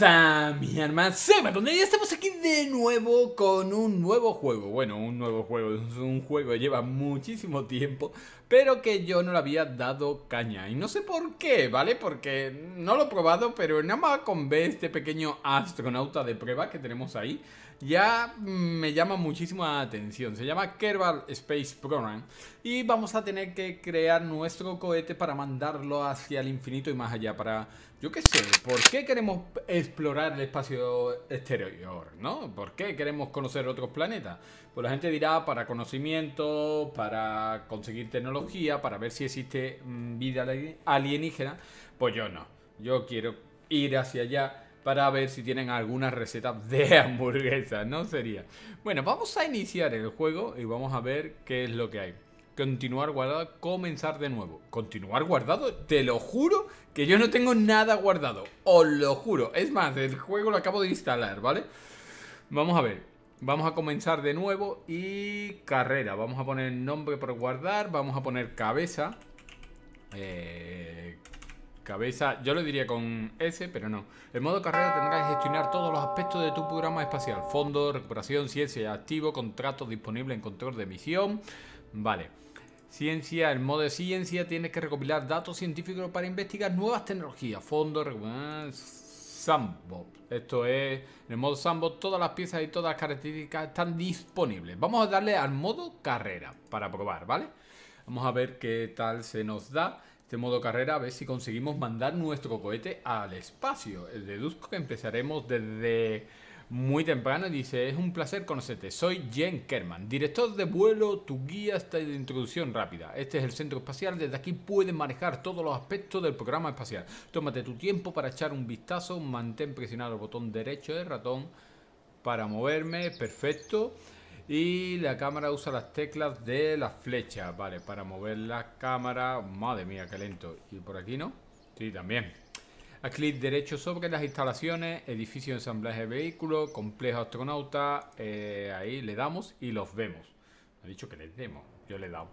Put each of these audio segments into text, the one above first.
pasa, mi hermano? Seba, donde ya estamos aquí de nuevo con un nuevo juego. Bueno, un nuevo juego, es un juego que lleva muchísimo tiempo, pero que yo no le había dado caña. Y no sé por qué, ¿vale? Porque no lo he probado, pero nada más con ver este pequeño astronauta de prueba que tenemos ahí, ya me llama muchísimo la atención. Se llama Kerbal Space Program y vamos a tener que crear nuestro cohete para mandarlo hacia el infinito y más allá, para yo qué sé, ¿por qué queremos explorar el espacio exterior, no? ¿Por qué queremos conocer otros planetas? Pues la gente dirá para conocimiento, para conseguir tecnología, para ver si existe mm, vida alienígena. Pues yo no. Yo quiero ir hacia allá para ver si tienen alguna receta de hamburguesas, ¿no sería? Bueno, vamos a iniciar el juego y vamos a ver qué es lo que hay. Continuar guardado, comenzar de nuevo. ¿Continuar guardado? Te lo juro que yo no tengo nada guardado. Os lo juro. Es más, el juego lo acabo de instalar, ¿vale? Vamos a ver. Vamos a comenzar de nuevo y carrera. Vamos a poner nombre por guardar. Vamos a poner cabeza. Eh, cabeza, yo lo diría con S, pero no. El modo carrera tendrá que gestionar todos los aspectos de tu programa espacial. Fondo, recuperación, ciencia, activo, contrato disponible en control de misión. Vale. Ciencia, el modo de ciencia tienes que recopilar datos científicos para investigar nuevas tecnologías. Fondo, ah, Sandbox. Esto es, en el modo Sandbox todas las piezas y todas las características están disponibles. Vamos a darle al modo carrera para probar, ¿vale? Vamos a ver qué tal se nos da este modo carrera, a ver si conseguimos mandar nuestro cohete al espacio. deduzco que empezaremos desde muy temprano dice, es un placer conocerte, soy Jen Kerman, director de vuelo, tu guía hasta de introducción rápida. Este es el centro espacial, desde aquí puedes manejar todos los aspectos del programa espacial. Tómate tu tiempo para echar un vistazo, mantén presionado el botón derecho del ratón para moverme, perfecto. Y la cámara usa las teclas de las flechas, vale, para mover la cámara. Madre mía, qué lento. ¿Y por aquí no? Sí, también. A clic derecho sobre las instalaciones, edificio de ensamblaje de vehículos, complejo astronauta. Eh, ahí le damos y los vemos. Me ha dicho que les demos, yo le he dado.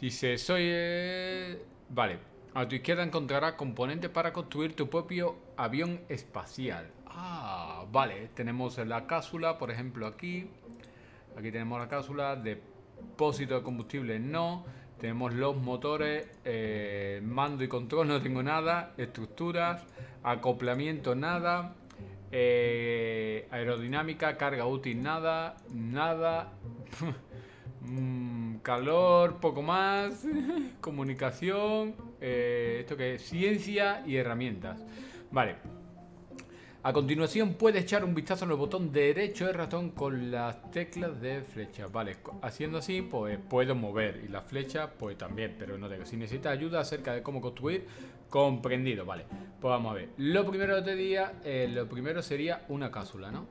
Dice, soy... Eh, vale, a tu izquierda encontrarás componentes para construir tu propio avión espacial. Ah, vale, tenemos la cápsula, por ejemplo, aquí. Aquí tenemos la cápsula, depósito de combustible no, tenemos los motores, eh, mando y control, no tengo nada, estructuras, acoplamiento, nada, eh, aerodinámica, carga útil, nada, nada, mm, calor, poco más, comunicación, eh, esto que es ciencia y herramientas. Vale. A continuación puede echar un vistazo en el botón derecho del ratón con las teclas de flecha. Vale, haciendo así pues puedo mover y la flecha pues también, pero no tengo. Si necesitas ayuda acerca de cómo construir, comprendido, vale. Pues vamos a ver. Lo primero que te eh, lo primero sería una cápsula, ¿no?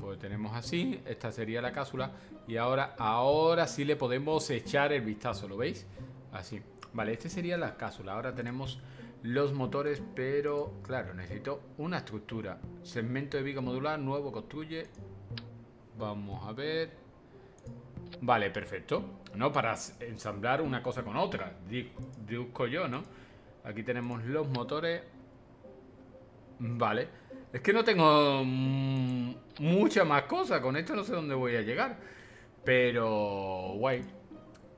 Pues tenemos así, esta sería la cápsula y ahora, ahora sí le podemos echar el vistazo, ¿lo veis? Así. Vale, este sería la cápsula. Ahora tenemos los motores, pero claro, necesito una estructura. Segmento de viga modular, nuevo, construye. Vamos a ver. Vale, perfecto. No, para ensamblar una cosa con otra, deduzco yo, ¿no? Aquí tenemos los motores. Vale. Es que no tengo mm, mucha más cosa. Con esto no sé dónde voy a llegar. Pero guay.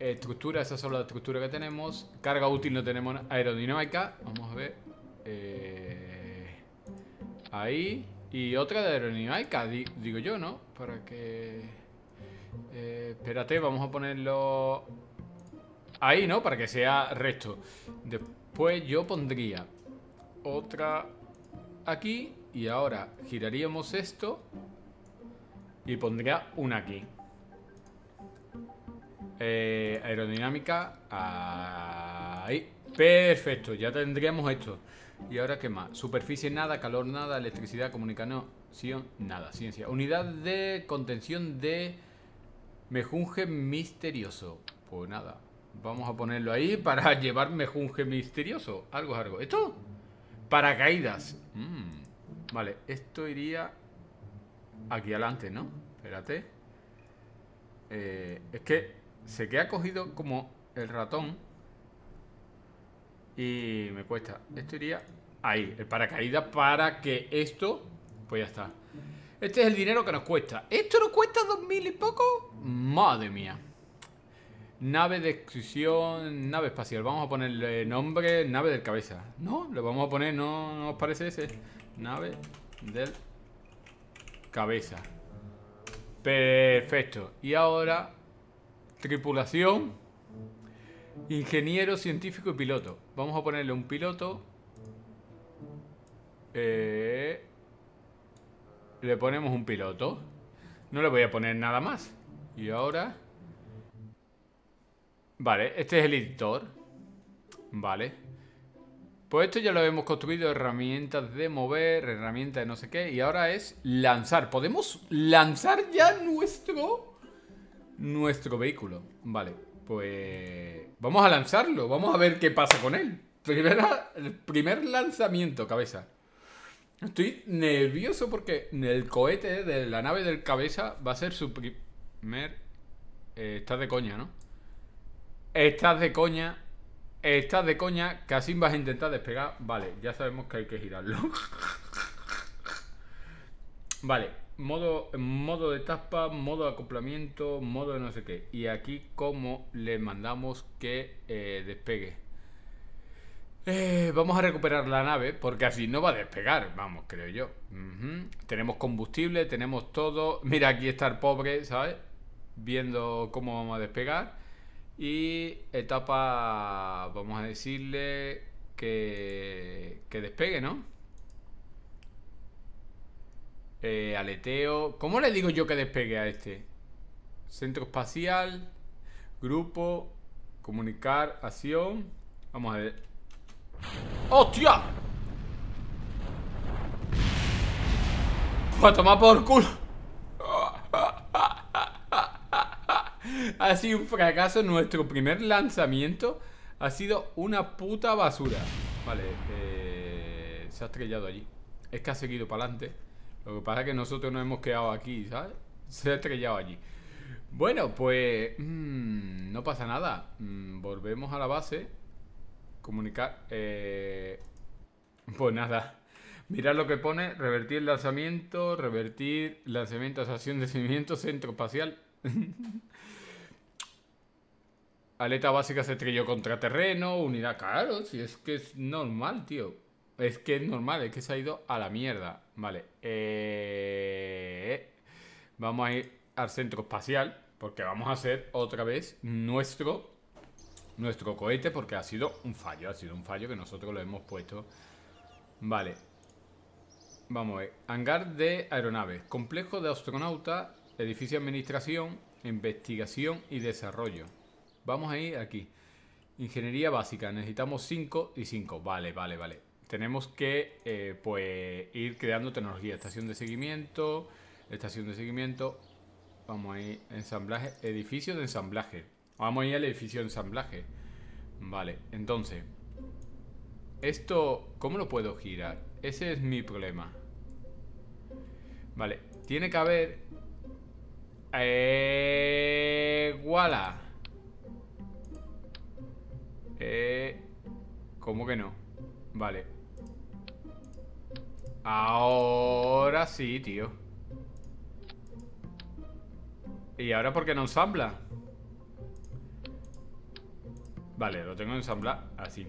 Eh, estructura, esa es solo la estructura que tenemos. Carga útil no tenemos aerodinámica. Vamos a ver. Eh, ahí. Y otra de aerodinámica, digo yo, ¿no? Para que... Eh, espérate, vamos a ponerlo... Ahí, ¿no? Para que sea recto. Después yo pondría otra aquí. Y ahora giraríamos esto. Y pondría una aquí. Eh, aerodinámica. Ahí. Perfecto, ya tendríamos esto. ¿Y ahora qué más? Superficie nada, calor nada, electricidad, comunicación nada, ciencia. Unidad de contención de mejunje misterioso. Pues nada, vamos a ponerlo ahí para llevar mejunje misterioso. Algo algo. ¿Esto? Paracaídas. Mm. Vale, esto iría aquí adelante, ¿no? Espérate. Eh, es que se ha cogido como el ratón y me cuesta. Esto iría ahí, el paracaídas para que esto, pues ya está. Este es el dinero que nos cuesta. ¿Esto nos cuesta dos mil y poco? Madre mía. Nave de exclusión, nave espacial. Vamos a ponerle nombre, nave del cabeza. No, lo vamos a poner, no, no os parece ese. Nave del cabeza. Perfecto. Y ahora Tripulación. Ingeniero, científico y piloto. Vamos a ponerle un piloto. Eh, le ponemos un piloto. No le voy a poner nada más. Y ahora... Vale, este es el editor. Vale. Pues esto ya lo hemos construido, herramientas de mover, herramientas de no sé qué. Y ahora es lanzar. ¿Podemos lanzar ya nuestro nuestro vehículo. Vale, pues vamos a lanzarlo, vamos a ver qué pasa con él. primer lanzamiento, cabeza. Estoy nervioso porque el cohete de la nave del cabeza va a ser su primer... Eh, estás de coña, ¿no? Estás de coña. Estás de coña. Casi vas a intentar despegar. Vale, ya sabemos que hay que girarlo. vale, modo, modo de tapa, modo de acoplamiento, modo de no sé qué. Y aquí cómo le mandamos que eh, despegue. Eh, vamos a recuperar la nave porque así no va a despegar, vamos, creo yo. Tenemos combustible, tenemos todo. Mira, aquí está el pobre, ¿sabes? Viendo cómo vamos a despegar. Y etapa, vamos a decirle que, que despegue, ¿no? Eh, aleteo. ¿Cómo le digo yo que despegue a este? Centro espacial. Grupo. Comunicar. Acción. Vamos a ver. ¡Hostia! ¡Va a tomar por culo! Ha sido un fracaso nuestro primer lanzamiento. Ha sido una puta basura. Vale, eh, se ha estrellado allí. Es que ha seguido para adelante. Lo que pasa es que nosotros nos hemos quedado aquí, ¿sabes? Se ha estrellado allí. Bueno, pues mm, no pasa nada. Mm, volvemos a la base. Comunicar. Eh, pues nada. Mirad lo que pone, revertir lanzamiento, revertir lanzamiento, estación de cimiento centro espacial. Aleta básica se estrelló contra terreno, unidad, claro, si es que es normal, tío. Es que es normal, es que se ha ido a la mierda. Vale. Eh, vamos a ir al centro espacial. Porque vamos a hacer otra vez nuestro, nuestro cohete. Porque ha sido un fallo. Ha sido un fallo que nosotros lo hemos puesto. Vale. Vamos a ver. Hangar de aeronaves. Complejo de astronautas. Edificio de administración. Investigación y desarrollo. Vamos a ir aquí. Ingeniería básica. Necesitamos 5 y 5. Vale, vale, vale tenemos que eh, pues, ir creando tecnología. Estación de seguimiento, estación de seguimiento. Vamos a ir ensamblaje, edificio de ensamblaje. Vamos a ir al edificio de ensamblaje. Vale, entonces. Esto, ¿cómo lo puedo girar? Ese es mi problema. Vale, tiene que haber... Eh, ¡Wala! Eh, ¿Cómo que no? Vale, Ahora sí, tío. ¿Y ahora por qué no ensambla? Vale, lo tengo ensamblado así.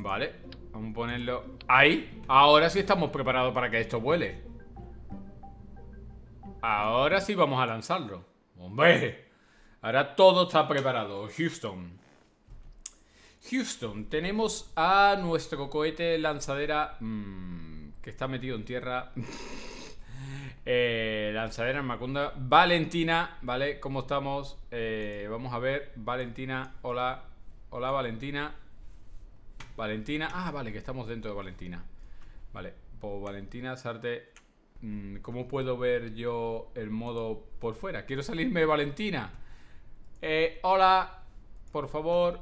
Vale, vamos a ponerlo ahí. Ahora sí estamos preparados para que esto vuele. Ahora sí vamos a lanzarlo. ¡Hombre! Ahora todo está preparado. Houston. Houston, tenemos a nuestro cohete lanzadera mm, que está metido en tierra. Eh, lanzadera Macunda. Valentina, ¿vale? ¿Cómo estamos? Eh, vamos a ver. Valentina, hola. Hola, Valentina. Valentina. Ah, vale, que estamos dentro de Valentina. Vale, Valentina, Sarte. Mm, ¿Cómo puedo ver yo el modo por fuera? Quiero salirme Valentina. Eh, hola, por favor.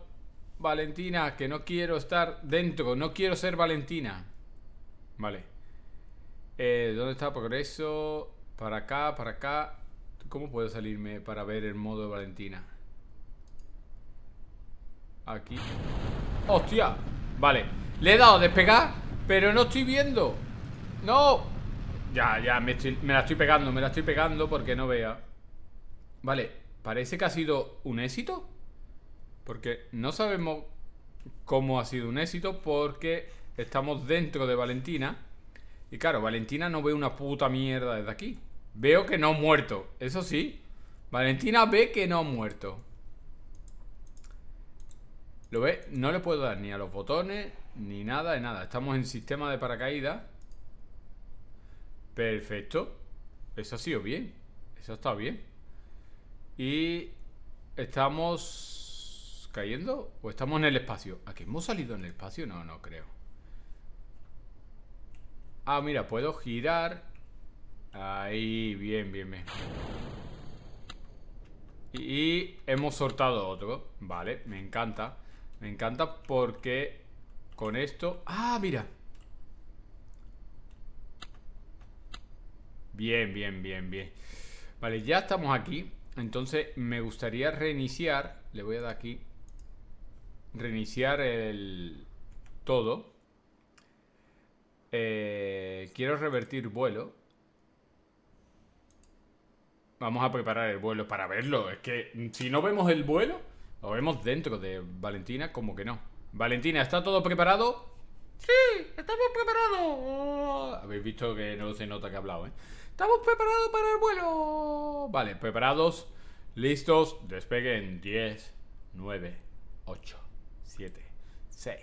Valentina, que no quiero estar dentro, no quiero ser Valentina. Vale. Eh, ¿Dónde está progreso? Para acá, para acá. ¿Cómo puedo salirme para ver el modo de Valentina? Aquí. ¡Hostia! Vale. Le he dado despegar, pero no estoy viendo. ¡No! Ya, ya, me la estoy pegando, me la estoy pegando porque no vea. Vale, parece que ha sido un éxito. Porque no sabemos cómo ha sido un éxito porque estamos dentro de Valentina. Y claro, Valentina no ve una puta mierda desde aquí. Veo que no ha muerto. Eso sí. Valentina ve que no ha muerto. ¿Lo ve? No le puedo dar ni a los botones, ni nada de nada. Estamos en sistema de paracaídas. Perfecto. Eso ha sido bien. Eso está bien. Y estamos cayendo o estamos en el espacio? ¿A hemos salido en el espacio? No, no creo. Ah, mira, puedo girar. Ahí, bien, bien, bien. Y hemos soltado otro. Vale, me encanta. Me encanta porque con esto... Ah, mira. Bien, bien, bien, bien. Vale, ya estamos aquí. Entonces me gustaría reiniciar. Le voy a dar aquí reiniciar el todo. Eh, quiero revertir vuelo. Vamos a preparar el vuelo para verlo. Es que si no vemos el vuelo, lo vemos dentro de Valentina, como que no. Valentina, ¿está todo preparado? Sí, estamos preparados. Oh, habéis visto que no se nota que ha hablado, ¿eh? Estamos preparados para el vuelo. Vale, preparados, listos, Despeguen 10, 9, 8. 7, 6,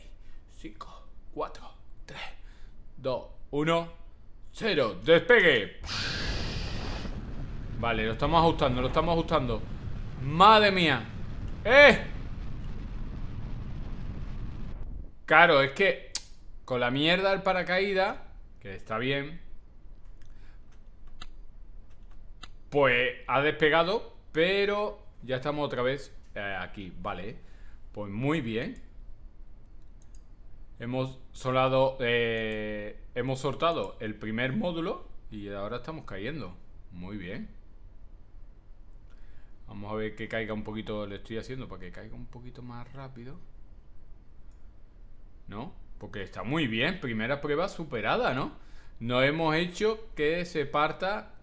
5, 4, 3, 2, 1, 0. ¡Despegue! Vale, lo estamos ajustando, lo estamos ajustando. ¡Madre mía! ¡Eh! Claro, es que con la mierda del paracaídas, que está bien, pues ha despegado, pero ya estamos otra vez eh, aquí, vale. ¿eh? Pues muy bien. Hemos, solado, eh, hemos soltado el primer módulo y ahora estamos cayendo. Muy bien. Vamos a ver que caiga un poquito. Le estoy haciendo para que caiga un poquito más rápido. ¿No? Porque está muy bien. Primera prueba superada, ¿no? No hemos hecho que se parta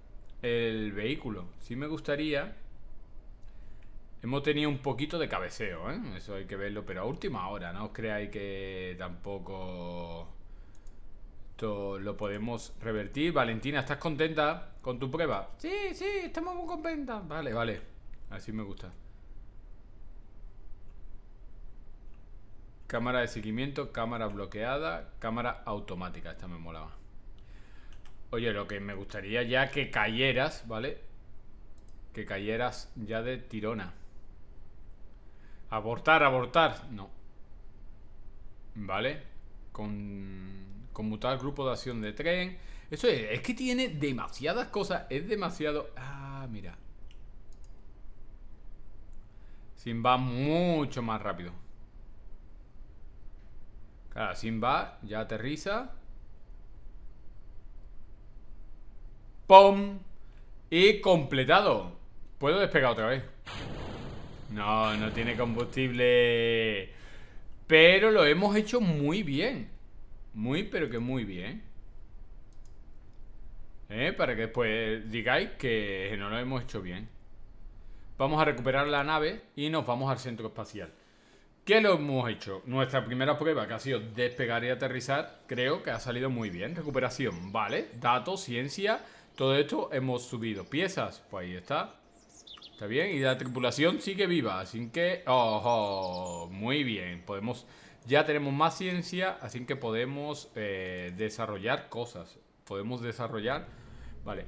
el vehículo. Sí me gustaría Hemos tenido un poquito de cabeceo, ¿eh? Eso hay que verlo, pero a última hora, no os creáis que tampoco esto lo podemos revertir. Valentina, ¿estás contenta con tu prueba? Sí, sí, estamos muy contentas. Vale, vale. Así me gusta. Cámara de seguimiento, cámara bloqueada, cámara automática. Esta me molaba. Oye, lo que me gustaría ya que cayeras, ¿vale? Que cayeras ya de tirona. Abortar, abortar. No. Vale. Con, conmutar grupo de acción de tren. Eso es, es que tiene demasiadas cosas. Es demasiado... Ah, mira. Sin va mucho más rápido. Claro, va, ya aterriza. ¡Pum! Y completado. Puedo despegar otra vez. No, no tiene combustible. Pero lo hemos hecho muy bien. Muy, pero que muy bien. Eh, para que después digáis que no lo hemos hecho bien. Vamos a recuperar la nave y nos vamos al centro espacial. ¿Qué lo hemos hecho? Nuestra primera prueba, que ha sido despegar y aterrizar, creo que ha salido muy bien. Recuperación, vale. Datos, ciencia, todo esto hemos subido. Piezas, pues ahí está. Está bien, y la tripulación sigue viva, así que... ¡Ojo! muy bien, podemos... Ya tenemos más ciencia, así que podemos eh, desarrollar cosas. Podemos desarrollar... Vale.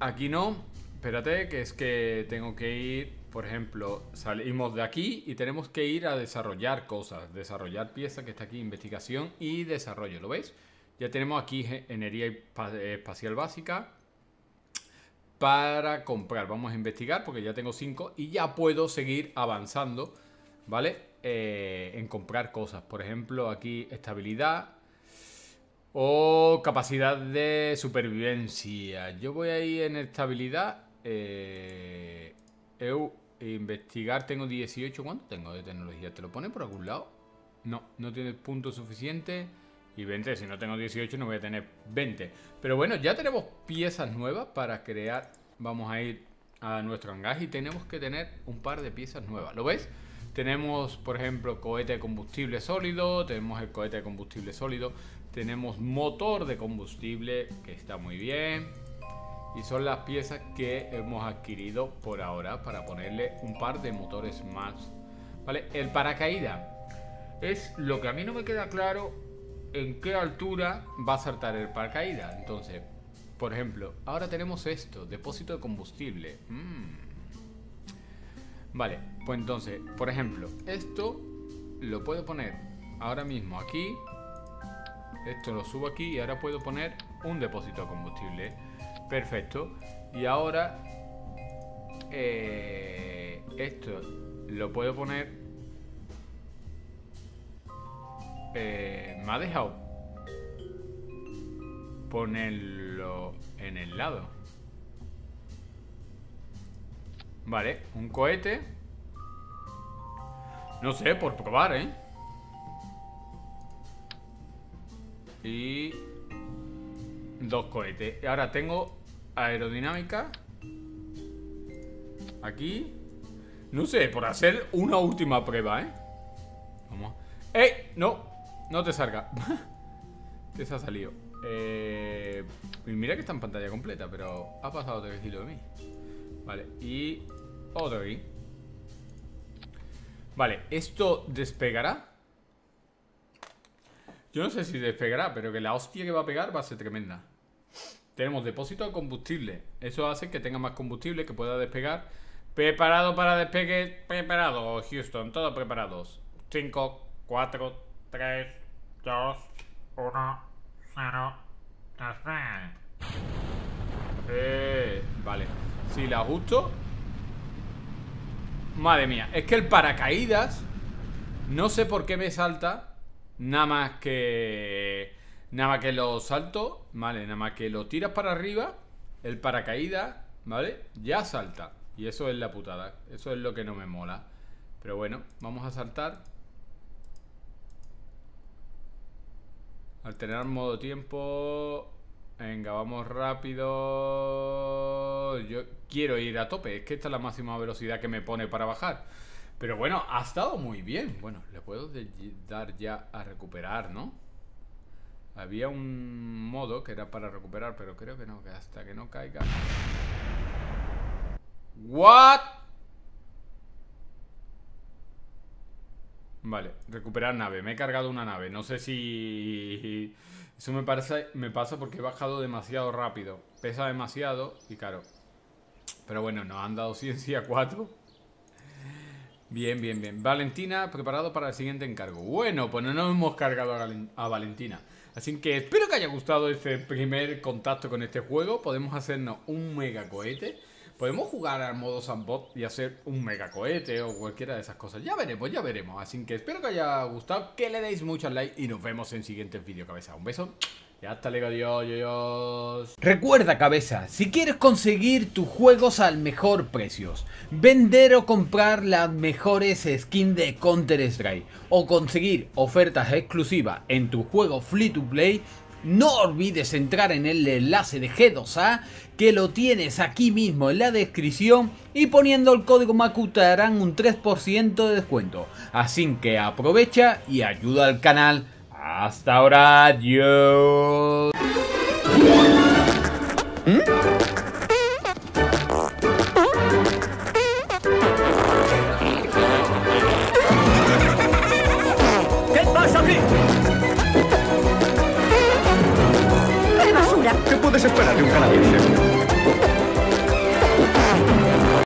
Aquí no. Espérate, que es que tengo que ir... Por ejemplo, salimos de aquí y tenemos que ir a desarrollar cosas. Desarrollar pieza que está aquí, investigación y desarrollo. ¿Lo veis? Ya tenemos aquí ingeniería eh, espacial básica para comprar. Vamos a investigar porque ya tengo 5 y ya puedo seguir avanzando, ¿vale? Eh, en comprar cosas. Por ejemplo, aquí estabilidad o capacidad de supervivencia. Yo voy a ir en estabilidad. Eh, investigar, tengo 18. ¿Cuánto tengo de tecnología? ¿Te lo pone por algún lado? No, no tiene puntos suficientes. Y 20, si no tengo 18 no voy a tener 20. Pero bueno, ya tenemos piezas nuevas para crear. Vamos a ir a nuestro hangar y tenemos que tener un par de piezas nuevas. ¿Lo ves? Tenemos, por ejemplo, cohete de combustible sólido, tenemos el cohete de combustible sólido, tenemos motor de combustible, que está muy bien. Y son las piezas que hemos adquirido por ahora para ponerle un par de motores más. ¿Vale? El paracaídas. Es lo que a mí no me queda claro en qué altura va a saltar el paracaídas. Entonces, por ejemplo, ahora tenemos esto, depósito de combustible. Mm. Vale, pues entonces, por ejemplo, esto lo puedo poner ahora mismo aquí. Esto lo subo aquí y ahora puedo poner un depósito de combustible. Perfecto. Y ahora eh, esto lo puedo poner Eh, me ha dejado ponerlo en el lado. Vale, un cohete. No sé, por probar, ¿eh? Y... Dos cohetes. Ahora tengo aerodinámica. Aquí. No sé, por hacer una última prueba, ¿eh? Vamos. eh No, no te salga. te se ha salido. Eh, mira que está en pantalla completa, pero ha pasado otro estilo de mí. Vale, y otro aquí. Vale, ¿esto despegará? Yo no sé si despegará, pero que la hostia que va a pegar va a ser tremenda. Tenemos depósito de combustible. Eso hace que tenga más combustible, que pueda despegar. Preparado para despegue. Preparado, Houston. Todos preparados. 5, 4, 3, 2, 1, 0, eh, vale. Si la ajusto. Madre mía. Es que el paracaídas. No sé por qué me salta. Nada más que. Nada más que lo salto. Vale, nada más que lo tiras para arriba. El paracaídas. ¿Vale? Ya salta. Y eso es la putada. Eso es lo que no me mola. Pero bueno, vamos a saltar. Alternar modo tiempo. Venga, vamos rápido. Yo quiero ir a tope. Es que esta es la máxima velocidad que me pone para bajar. Pero bueno, ha estado muy bien. Bueno, le puedo dar ya a recuperar, ¿no? Había un modo que era para recuperar, pero creo que no, que hasta que no caiga. ¿What? Vale, recuperar nave. Me he cargado una nave. No sé si... Eso me, parece, me pasa porque he bajado demasiado rápido. Pesa demasiado y caro. Pero bueno, nos han dado ciencia 4. Bien, bien, bien. Valentina, preparado para el siguiente encargo. Bueno, pues no nos hemos cargado a Valentina. Así que espero que haya gustado este primer contacto con este juego. Podemos hacernos un mega cohete podemos jugar al modo sandbox y hacer un mega cohete o cualquiera de esas cosas. Ya veremos, ya veremos. Así que espero que haya gustado, que le deis muchos likes y nos vemos en siguiente vídeos, cabeza. Un beso. Y hasta luego, adiós, adiós. Recuerda, cabeza, si quieres conseguir tus juegos al mejor precio, vender o comprar las mejores skins de Counter-Strike o conseguir ofertas exclusivas en tu juego free to play, no olvides entrar en el enlace de G2A que lo tienes aquí mismo en la descripción y poniendo el código Macuta te harán un 3% de descuento. Así que aprovecha y ayuda al canal. Hasta ahora, adiós. ¿Mm? Espera de un canadiense?